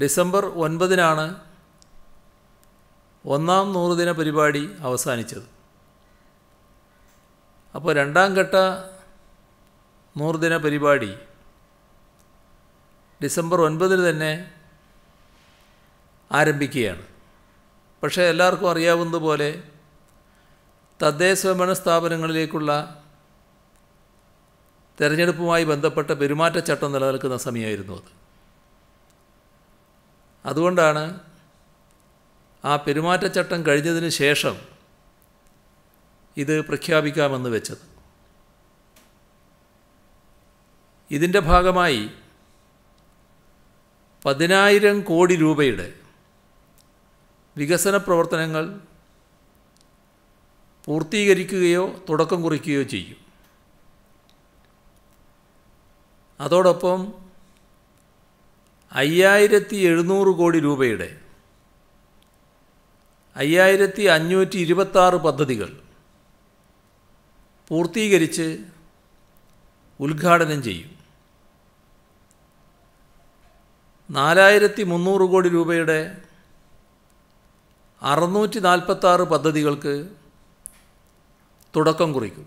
December ഒൻപതിനാണ് ഒന്നാം നൂറുദിന പരിപാടി അവസാനിച്ചത് അപ്പോൾ രണ്ടാം ഘട്ട നൂറുദിന പരിപാടി ഡിസംബർ ഒൻപതിന് തന്നെ ആരംഭിക്കുകയാണ് പക്ഷേ എല്ലാവർക്കും അറിയാവുന്നതുപോലെ തദ്ദേശഭരണ സ്ഥാപനങ്ങളിലേക്കുള്ള തെരഞ്ഞെടുപ്പുമായി ബന്ധപ്പെട്ട പെരുമാറ്റച്ചട്ടം നിലനിൽക്കുന്ന സമയമായിരുന്നു അത് അതുകൊണ്ടാണ് ആ പെരുമാറ്റച്ചട്ടം കഴിഞ്ഞതിന് ശേഷം ഇത് പ്രഖ്യാപിക്കാമെന്ന് വെച്ചത് ഇതിൻ്റെ ഭാഗമായി പതിനായിരം കോടി രൂപയുടെ വികസന പ്രവർത്തനങ്ങൾ പൂർത്തീകരിക്കുകയോ തുടക്കം കുറിക്കുകയോ ചെയ്യും അതോടൊപ്പം അയ്യായിരത്തി എഴുന്നൂറ് കോടി രൂപയുടെ അയ്യായിരത്തി അഞ്ഞൂറ്റി ഇരുപത്താറ് പദ്ധതികൾ പൂർത്തീകരിച്ച് ഉദ്ഘാടനം ചെയ്യും നാലായിരത്തി മുന്നൂറ് കോടി രൂപയുടെ അറുന്നൂറ്റി നാൽപ്പത്താറ് പദ്ധതികൾക്ക് തുടക്കം കുറിക്കും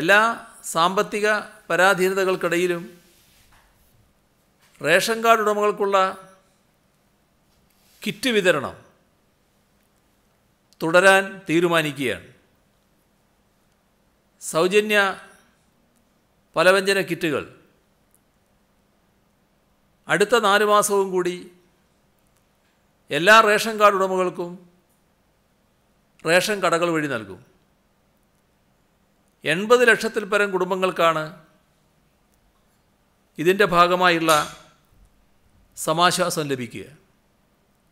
എല്ലാ സാമ്പത്തിക പരാധീനതകൾക്കിടയിലും റേഷൻ കാർഡ് ഉടമകൾക്കുള്ള കിറ്റ് വിതരണം തുടരാൻ തീരുമാനിക്കുകയാണ് സൗജന്യ പലവ്യഞ്ജന കിറ്റുകൾ അടുത്ത നാല് മാസവും കൂടി എല്ലാ റേഷൻ കാർഡ് ഉടമകൾക്കും റേഷൻ കടകൾ വഴി നൽകും എൺപത് ലക്ഷത്തിൽ പരം കുടുംബങ്ങൾക്കാണ് ഇതിൻ്റെ ഭാഗമായുള്ള സമാശ്വാസം ലഭിക്കുക